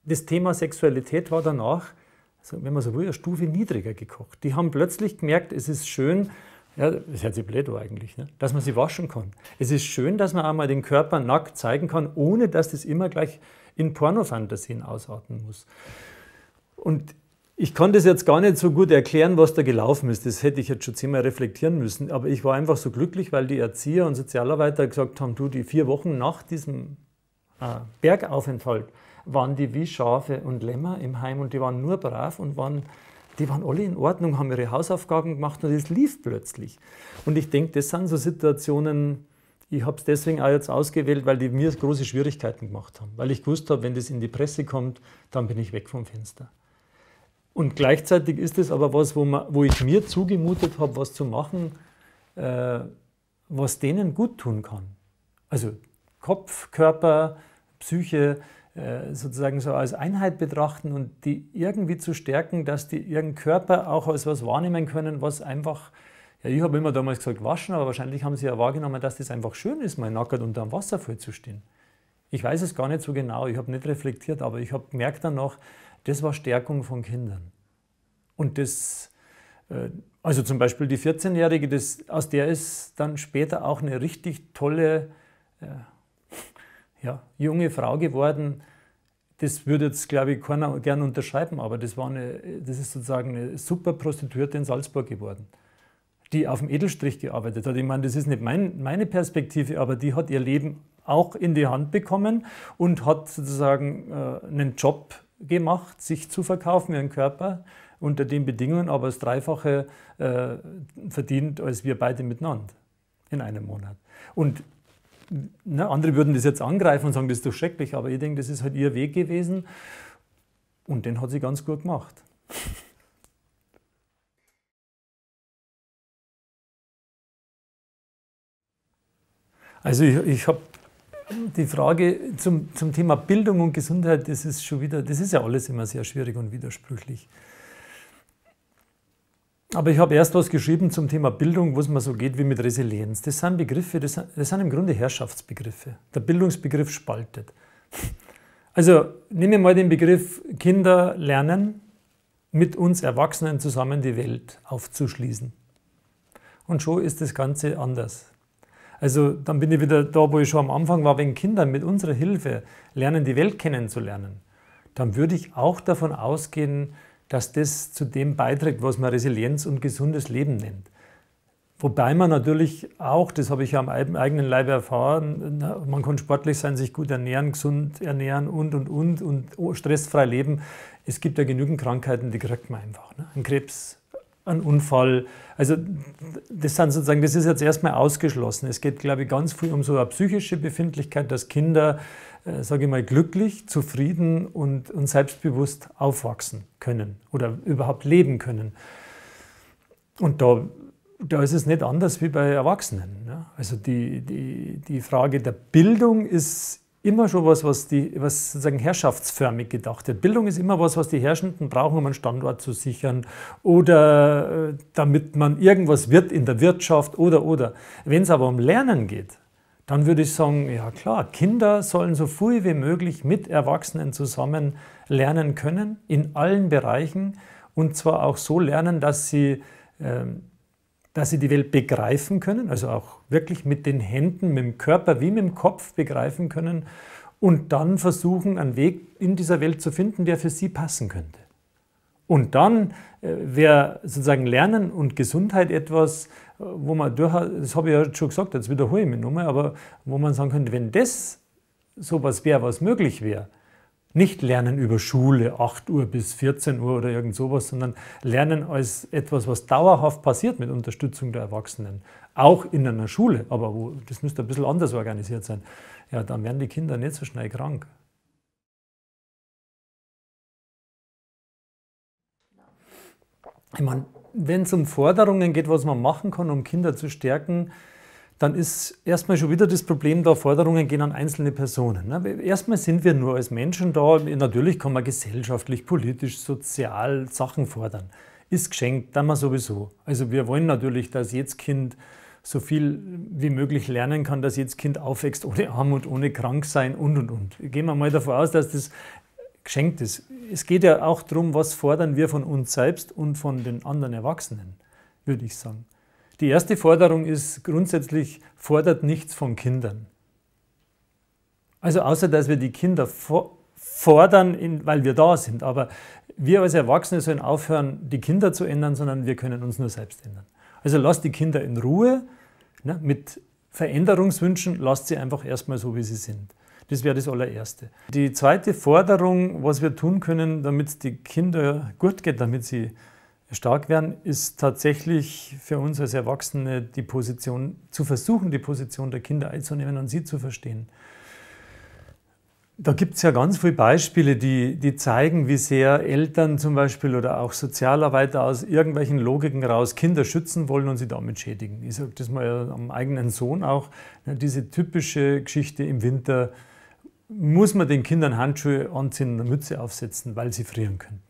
das Thema Sexualität war danach, also wenn man so will, eine Stufe niedriger gekocht. Die haben plötzlich gemerkt, es ist schön, ja, das hört sich blöd eigentlich, ne? dass man sie waschen kann. Es ist schön, dass man einmal den Körper nackt zeigen kann, ohne dass das immer gleich in Pornofantasien ausarten muss. Und ich kann das jetzt gar nicht so gut erklären, was da gelaufen ist. Das hätte ich jetzt schon zehnmal reflektieren müssen. Aber ich war einfach so glücklich, weil die Erzieher und Sozialarbeiter gesagt haben, du, die vier Wochen nach diesem äh, Bergaufenthalt waren die wie Schafe und Lämmer im Heim und die waren nur brav und waren, die waren alle in Ordnung, haben ihre Hausaufgaben gemacht und es lief plötzlich. Und ich denke, das sind so Situationen, ich habe es deswegen auch jetzt ausgewählt, weil die mir große Schwierigkeiten gemacht haben. Weil ich gewusst habe, wenn das in die Presse kommt, dann bin ich weg vom Fenster. Und gleichzeitig ist es aber was, wo, man, wo ich mir zugemutet habe, was zu machen, äh, was denen gut tun kann. Also Kopf, Körper, Psyche äh, sozusagen so als Einheit betrachten und die irgendwie zu stärken, dass die ihren Körper auch als was wahrnehmen können, was einfach, ja, ich habe immer damals gesagt waschen, aber wahrscheinlich haben sie ja wahrgenommen, dass das einfach schön ist, mal nackert unter dem Wasserfall zu stehen. Ich weiß es gar nicht so genau, ich habe nicht reflektiert, aber ich habe gemerkt dann noch, das war Stärkung von Kindern. Und das, äh, also zum Beispiel die 14-Jährige, aus der ist dann später auch eine richtig tolle äh, ja, junge Frau geworden. Das würde jetzt, glaube ich, keiner gerne unterschreiben, aber das, war eine, das ist sozusagen eine super Prostituierte in Salzburg geworden, die auf dem Edelstrich gearbeitet hat. Ich meine, das ist nicht mein, meine Perspektive, aber die hat ihr Leben auch in die Hand bekommen und hat sozusagen äh, einen Job gemacht, sich zu verkaufen ihren Körper, unter den Bedingungen aber das Dreifache äh, verdient als wir beide miteinander in einem Monat. Und ne, andere würden das jetzt angreifen und sagen, das ist doch schrecklich, aber ich denke, das ist halt ihr Weg gewesen und den hat sie ganz gut gemacht. Also ich, ich habe die Frage zum, zum Thema Bildung und Gesundheit, das ist schon wieder, das ist ja alles immer sehr schwierig und widersprüchlich. Aber ich habe erst was geschrieben zum Thema Bildung, wo es mir so geht wie mit Resilienz. Das sind Begriffe, das sind, das sind im Grunde Herrschaftsbegriffe. Der Bildungsbegriff spaltet. Also nehmen wir mal den Begriff Kinder lernen, mit uns Erwachsenen zusammen die Welt aufzuschließen. Und schon ist das Ganze anders. Also dann bin ich wieder da, wo ich schon am Anfang war, wenn Kinder mit unserer Hilfe lernen, die Welt kennenzulernen, dann würde ich auch davon ausgehen, dass das zu dem beiträgt, was man Resilienz und gesundes Leben nennt. Wobei man natürlich auch, das habe ich ja am eigenen Leib erfahren, man kann sportlich sein, sich gut ernähren, gesund ernähren und, und, und und oh, stressfrei leben. Es gibt ja genügend Krankheiten, die kriegt man einfach. Ne? Ein Krebs, ein Unfall. Also das sind sozusagen, das ist jetzt erstmal ausgeschlossen. Es geht, glaube ich, ganz viel um so eine psychische Befindlichkeit, dass Kinder, äh, sage ich mal, glücklich, zufrieden und, und selbstbewusst aufwachsen können oder überhaupt leben können. Und da, da ist es nicht anders wie bei Erwachsenen. Ne? Also die, die, die Frage der Bildung ist immer schon was, was, die, was sozusagen herrschaftsförmig gedacht wird. Bildung ist immer was, was die Herrschenden brauchen, um einen Standort zu sichern oder äh, damit man irgendwas wird in der Wirtschaft oder, oder. Wenn es aber um Lernen geht, dann würde ich sagen, ja klar, Kinder sollen so früh wie möglich mit Erwachsenen zusammen lernen können, in allen Bereichen und zwar auch so lernen, dass sie ähm, dass sie die Welt begreifen können, also auch wirklich mit den Händen, mit dem Körper wie mit dem Kopf begreifen können und dann versuchen, einen Weg in dieser Welt zu finden, der für sie passen könnte. Und dann äh, wäre sozusagen Lernen und Gesundheit etwas, äh, wo man durchaus, das habe ich ja schon gesagt, jetzt wiederhole ich mich nochmal, aber wo man sagen könnte, wenn das sowas wäre, was möglich wäre, nicht Lernen über Schule, 8 Uhr bis 14 Uhr oder irgend sowas, sondern Lernen als etwas, was dauerhaft passiert mit Unterstützung der Erwachsenen. Auch in einer Schule, aber wo, das müsste ein bisschen anders organisiert sein. Ja, dann werden die Kinder nicht so schnell krank. Ich meine, wenn es um Forderungen geht, was man machen kann, um Kinder zu stärken, dann ist erstmal schon wieder das Problem da, Forderungen gehen an einzelne Personen. Ne? Erstmal sind wir nur als Menschen da. Natürlich kann man gesellschaftlich, politisch, sozial Sachen fordern. Ist geschenkt, dann mal sowieso. Also wir wollen natürlich, dass jedes Kind so viel wie möglich lernen kann, dass jedes Kind aufwächst ohne Armut, ohne krank sein und, und, und. Gehen wir mal davon aus, dass das geschenkt ist. Es geht ja auch darum, was fordern wir von uns selbst und von den anderen Erwachsenen, würde ich sagen. Die erste Forderung ist grundsätzlich, fordert nichts von Kindern. Also außer dass wir die Kinder fordern, weil wir da sind. Aber wir als Erwachsene sollen aufhören, die Kinder zu ändern, sondern wir können uns nur selbst ändern. Also lasst die Kinder in Ruhe ne, mit Veränderungswünschen, lasst sie einfach erstmal so, wie sie sind. Das wäre das allererste. Die zweite Forderung, was wir tun können, damit es die Kinder gut geht, damit sie Stark werden ist tatsächlich für uns als Erwachsene die Position, zu versuchen, die Position der Kinder einzunehmen und sie zu verstehen. Da gibt es ja ganz viele Beispiele, die, die zeigen, wie sehr Eltern zum Beispiel oder auch Sozialarbeiter aus irgendwelchen Logiken raus Kinder schützen wollen und sie damit schädigen. Ich sage das mal am eigenen Sohn auch. Diese typische Geschichte im Winter muss man den Kindern Handschuhe anziehen und eine Mütze aufsetzen, weil sie frieren können.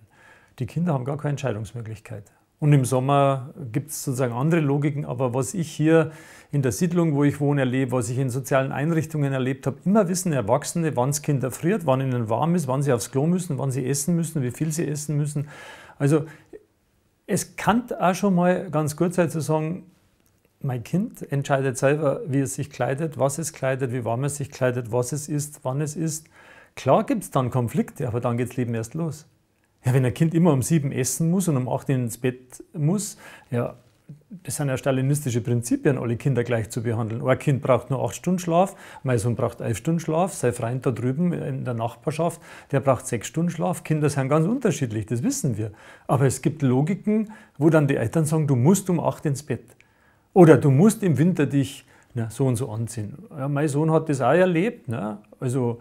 Die Kinder haben gar keine Entscheidungsmöglichkeit. Und im Sommer gibt es sozusagen andere Logiken, aber was ich hier in der Siedlung, wo ich wohne, erlebe, was ich in sozialen Einrichtungen erlebt habe, immer wissen Erwachsene, wann das Kind erfriert, wann ihnen warm ist, wann sie aufs Klo müssen, wann sie essen müssen, wie viel sie essen müssen. Also es kann auch schon mal ganz gut sein zu sagen, mein Kind entscheidet selber, wie es sich kleidet, was es kleidet, wie warm es sich kleidet, was es isst, wann es isst. Klar gibt es dann Konflikte, aber dann geht das Leben erst los. Ja, wenn ein Kind immer um sieben essen muss und um acht ins Bett muss, ja, das sind ja stalinistische Prinzipien, alle Kinder gleich zu behandeln. Ein Kind braucht nur acht Stunden Schlaf, mein Sohn braucht elf Stunden Schlaf, sein Freund da drüben in der Nachbarschaft, der braucht sechs Stunden Schlaf. Kinder sind ganz unterschiedlich, das wissen wir. Aber es gibt Logiken, wo dann die Eltern sagen, du musst um acht ins Bett. Oder du musst im Winter dich na, so und so anziehen. Ja, mein Sohn hat das auch erlebt. Ne? Also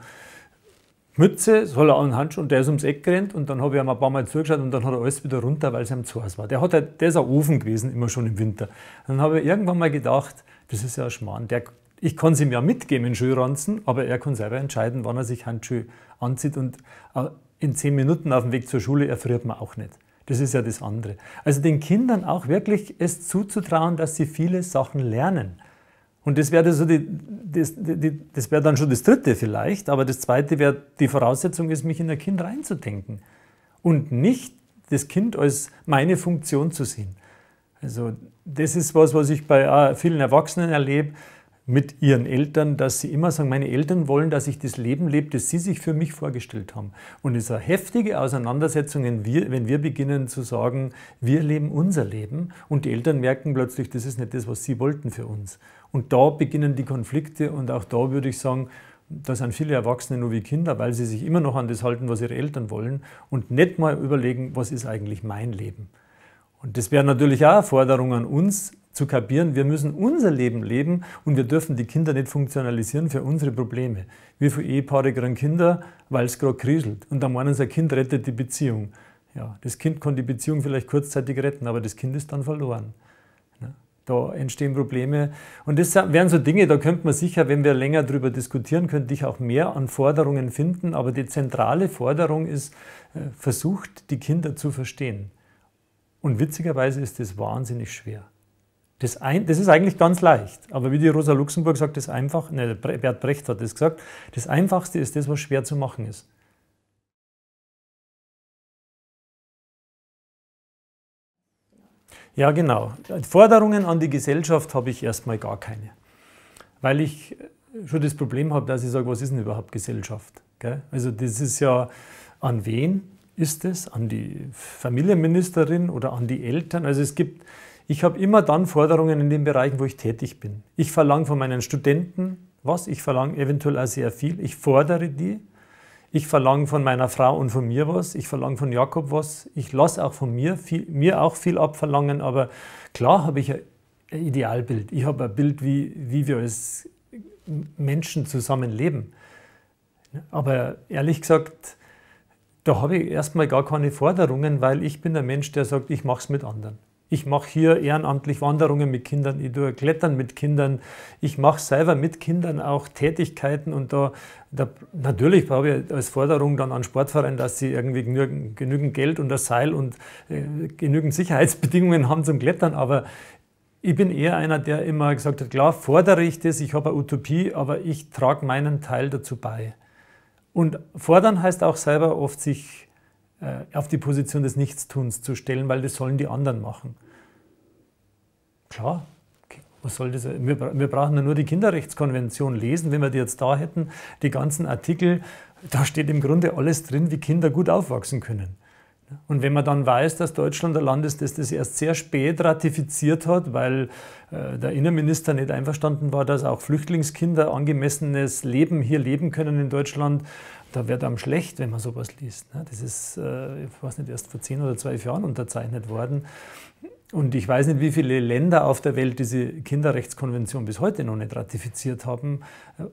Mütze, soll er an den Handschuh und der ist ums Eck gerannt und dann habe ich ihm ein paar Mal zugeschaut und dann hat er alles wieder runter, weil es ihm zu heiß war. Der, hat halt, der ist ein Ofen gewesen, immer schon im Winter. Dann habe ich irgendwann mal gedacht, das ist ja ein Schmarrn. Der, ich kann es ihm ja mitgeben, den Schuhranzen, aber er kann selber entscheiden, wann er sich Handschuhe anzieht und äh, in zehn Minuten auf dem Weg zur Schule erfriert man auch nicht. Das ist ja das andere. Also den Kindern auch wirklich es zuzutrauen, dass sie viele Sachen lernen. Und das wäre so die, das, die, das wär dann schon das dritte vielleicht, aber das zweite wäre, die Voraussetzung ist, mich in ein Kind reinzudenken und nicht das Kind als meine Funktion zu sehen. Also das ist was, was ich bei äh, vielen Erwachsenen erlebe mit ihren Eltern, dass sie immer sagen, meine Eltern wollen, dass ich das Leben lebe, das sie sich für mich vorgestellt haben. Und es ist eine heftige Auseinandersetzung, wenn wir, wenn wir beginnen zu sagen, wir leben unser Leben und die Eltern merken plötzlich, das ist nicht das, was sie wollten für uns. Und da beginnen die Konflikte und auch da würde ich sagen, da sind viele Erwachsene nur wie Kinder, weil sie sich immer noch an das halten, was ihre Eltern wollen und nicht mal überlegen, was ist eigentlich mein Leben. Und das wäre natürlich auch eine Forderung an uns, zu kapieren, wir müssen unser Leben leben und wir dürfen die Kinder nicht funktionalisieren für unsere Probleme. Wie viele Ehepaare kriegen Kinder, weil es gerade kriselt und dann meinen sie, ein Kind rettet die Beziehung. Ja, das Kind kann die Beziehung vielleicht kurzzeitig retten, aber das Kind ist dann verloren. Da entstehen Probleme. Und das wären so Dinge, da könnte man sicher, wenn wir länger darüber diskutieren, könnte ich auch mehr an Forderungen finden. Aber die zentrale Forderung ist, äh, versucht, die Kinder zu verstehen. Und witzigerweise ist das wahnsinnig schwer. Das, ein, das ist eigentlich ganz leicht. Aber wie die Rosa Luxemburg sagt, das einfach, ne, Bert Brecht hat das gesagt, das Einfachste ist das, was schwer zu machen ist. Ja, genau. Forderungen an die Gesellschaft habe ich erstmal gar keine. Weil ich äh, schon das Problem habe, dass ich sage, was ist denn überhaupt Gesellschaft? Also das ist ja, an wen ist es? An die Familienministerin oder an die Eltern? Also es gibt, ich habe immer dann Forderungen in den Bereichen, wo ich tätig bin. Ich verlange von meinen Studenten was, ich verlange eventuell auch sehr viel, ich fordere die. Ich verlange von meiner Frau und von mir was. Ich verlange von Jakob was. Ich lasse auch von mir, viel, mir auch viel abverlangen. Aber klar habe ich ein Idealbild. Ich habe ein Bild, wie, wie wir als Menschen zusammenleben. Aber ehrlich gesagt, da habe ich erstmal gar keine Forderungen, weil ich bin der Mensch, der sagt, ich mache es mit anderen. Ich mache hier ehrenamtlich Wanderungen mit Kindern, ich tue Klettern mit Kindern, ich mache selber mit Kindern auch Tätigkeiten und da, da natürlich habe ich als Forderung dann an Sportverein, dass sie irgendwie genügend, genügend Geld und das Seil und äh, genügend Sicherheitsbedingungen haben zum Klettern, aber ich bin eher einer, der immer gesagt hat, klar fordere ich das, ich habe eine Utopie, aber ich trage meinen Teil dazu bei. Und fordern heißt auch selber oft sich äh, auf die Position des Nichtstuns zu stellen, weil das sollen die anderen machen. Klar, was soll das? Wir, wir brauchen ja nur die Kinderrechtskonvention lesen, wenn wir die jetzt da hätten, die ganzen Artikel, da steht im Grunde alles drin, wie Kinder gut aufwachsen können. Und wenn man dann weiß, dass Deutschland ein Land ist, das das erst sehr spät ratifiziert hat, weil äh, der Innenminister nicht einverstanden war, dass auch Flüchtlingskinder angemessenes Leben hier leben können in Deutschland, da wird einem schlecht, wenn man sowas liest. Ne? Das ist, äh, ich weiß nicht, erst vor zehn oder zwölf Jahren unterzeichnet worden. Und ich weiß nicht, wie viele Länder auf der Welt diese Kinderrechtskonvention bis heute noch nicht ratifiziert haben.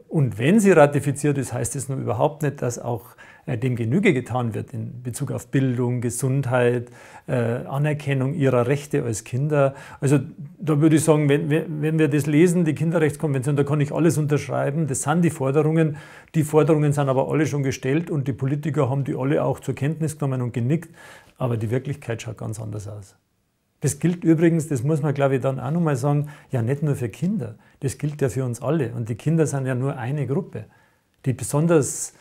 Und wenn sie ratifiziert ist, heißt es nur überhaupt nicht, dass auch äh, dem Genüge getan wird in Bezug auf Bildung, Gesundheit, äh, Anerkennung ihrer Rechte als Kinder. Also da würde ich sagen, wenn, wenn wir das lesen, die Kinderrechtskonvention, da kann ich alles unterschreiben. Das sind die Forderungen. Die Forderungen sind aber alle schon gestellt und die Politiker haben die alle auch zur Kenntnis genommen und genickt. Aber die Wirklichkeit schaut ganz anders aus. Das gilt übrigens, das muss man glaube ich dann auch nochmal sagen, ja nicht nur für Kinder, das gilt ja für uns alle. Und die Kinder sind ja nur eine Gruppe, die besonders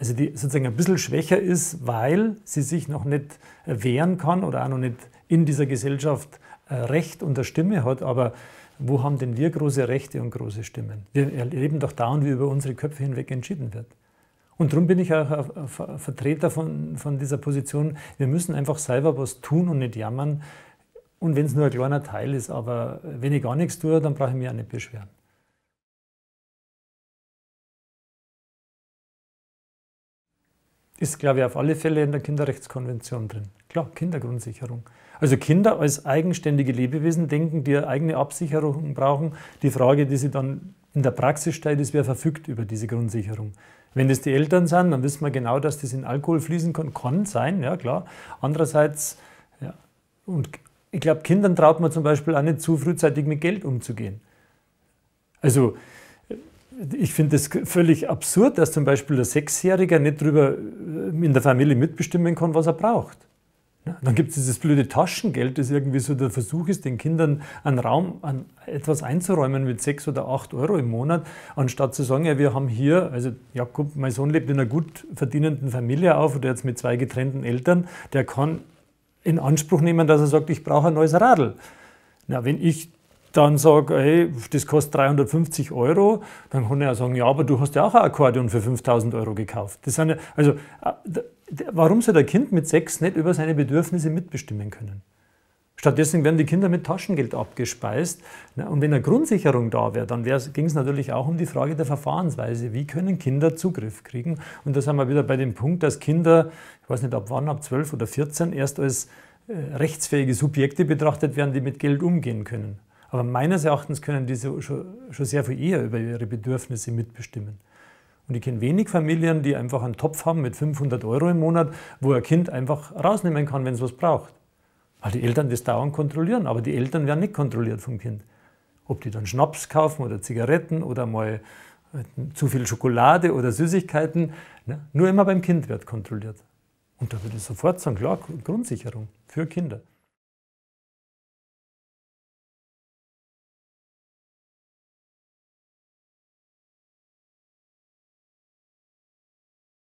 also die sozusagen ein bisschen schwächer ist, weil sie sich noch nicht wehren kann oder auch noch nicht in dieser Gesellschaft äh, Recht und eine Stimme hat. Aber wo haben denn wir große Rechte und große Stimmen? Wir erleben doch dauernd, wie über unsere Köpfe hinweg entschieden wird. Und darum bin ich auch ein Vertreter von, von dieser Position. Wir müssen einfach selber was tun und nicht jammern. Und wenn es nur ein kleiner Teil ist, aber wenn ich gar nichts tue, dann brauche ich mich auch nicht beschweren. ist, glaube ich, auf alle Fälle in der Kinderrechtskonvention drin. Klar, Kindergrundsicherung. Also Kinder als eigenständige Lebewesen denken, die eigene Absicherung brauchen. Die Frage, die sie dann in der Praxis stellt, ist, wer verfügt über diese Grundsicherung. Wenn das die Eltern sind, dann wissen wir genau, dass das in Alkohol fließen kann. Kann sein, ja klar. Andererseits, ja, und ich glaube, Kindern traut man zum Beispiel auch nicht zu frühzeitig mit Geld umzugehen. Also ich finde es völlig absurd, dass zum Beispiel der Sechsjähriger nicht drüber äh, in der Familie mitbestimmen kann, was er braucht. Dann gibt es dieses blöde Taschengeld, das irgendwie so der Versuch ist, den Kindern einen Raum, an etwas einzuräumen mit sechs oder acht Euro im Monat, anstatt zu sagen, ja, wir haben hier, also Jakob, mein Sohn lebt in einer gut verdienenden Familie auf oder jetzt mit zwei getrennten Eltern, der kann in Anspruch nehmen, dass er sagt, ich brauche ein neues Radl. Na, wenn ich dann sage, hey, das kostet 350 Euro, dann kann ich auch sagen, ja, aber du hast ja auch ein Akkordeon für 5000 Euro gekauft. Das sind ja, also, äh, warum soll der Kind mit sechs nicht über seine Bedürfnisse mitbestimmen können? Stattdessen werden die Kinder mit Taschengeld abgespeist. Ne? Und wenn eine Grundsicherung da wäre, dann ging es natürlich auch um die Frage der Verfahrensweise. Wie können Kinder Zugriff kriegen? Und da sind wir wieder bei dem Punkt, dass Kinder, ich weiß nicht ab wann, ab 12 oder 14, erst als äh, rechtsfähige Subjekte betrachtet werden, die mit Geld umgehen können. Aber meines Erachtens können diese schon, schon sehr viel eher über ihre Bedürfnisse mitbestimmen. Und ich kenne wenig Familien, die einfach einen Topf haben mit 500 Euro im Monat, wo ein Kind einfach rausnehmen kann, wenn es was braucht. Weil die Eltern das dauernd kontrollieren, aber die Eltern werden nicht kontrolliert vom Kind. Ob die dann Schnaps kaufen oder Zigaretten oder mal äh, zu viel Schokolade oder Süßigkeiten, ne? nur immer beim Kind wird kontrolliert. Und da würde ich sofort sagen, klar, Grundsicherung für Kinder.